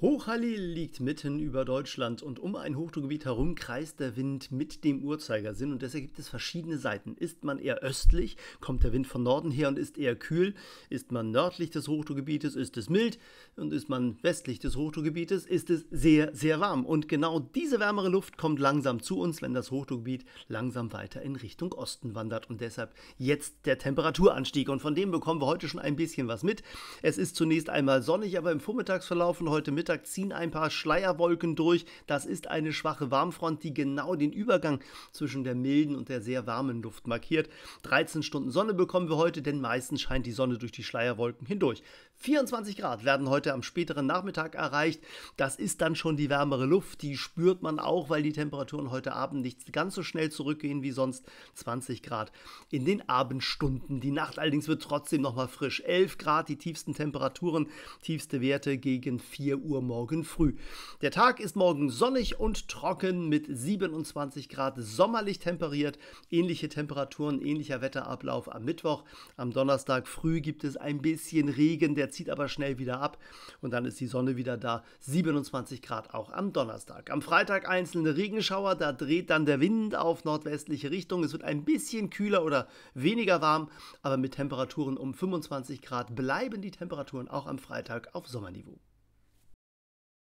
Hochhalli liegt mitten über Deutschland und um ein Hochdruckgebiet herum kreist der Wind mit dem Uhrzeigersinn und deshalb gibt es verschiedene Seiten. Ist man eher östlich, kommt der Wind von Norden her und ist eher kühl. Ist man nördlich des Hochdruckgebietes, ist es mild und ist man westlich des Hochdruckgebietes, ist es sehr, sehr warm. Und genau diese wärmere Luft kommt langsam zu uns, wenn das Hochdruckgebiet langsam weiter in Richtung Osten wandert und deshalb jetzt der Temperaturanstieg und von dem bekommen wir heute schon ein bisschen was mit. Es ist zunächst einmal sonnig, aber im Vormittagsverlauf und heute Mittag Mittag ziehen ein paar Schleierwolken durch. Das ist eine schwache Warmfront, die genau den Übergang zwischen der milden und der sehr warmen Luft markiert. 13 Stunden Sonne bekommen wir heute, denn meistens scheint die Sonne durch die Schleierwolken hindurch. 24 Grad werden heute am späteren Nachmittag erreicht. Das ist dann schon die wärmere Luft. Die spürt man auch, weil die Temperaturen heute Abend nicht ganz so schnell zurückgehen wie sonst. 20 Grad in den Abendstunden. Die Nacht allerdings wird trotzdem nochmal frisch. 11 Grad die tiefsten Temperaturen, tiefste Werte gegen 4 Uhr Uhr morgen früh. Der Tag ist morgen sonnig und trocken mit 27 Grad sommerlich temperiert. Ähnliche Temperaturen, ähnlicher Wetterablauf am Mittwoch. Am Donnerstag früh gibt es ein bisschen Regen, der zieht aber schnell wieder ab und dann ist die Sonne wieder da. 27 Grad auch am Donnerstag. Am Freitag einzelne Regenschauer, da dreht dann der Wind auf nordwestliche Richtung. Es wird ein bisschen kühler oder weniger warm, aber mit Temperaturen um 25 Grad bleiben die Temperaturen auch am Freitag auf Sommerniveau.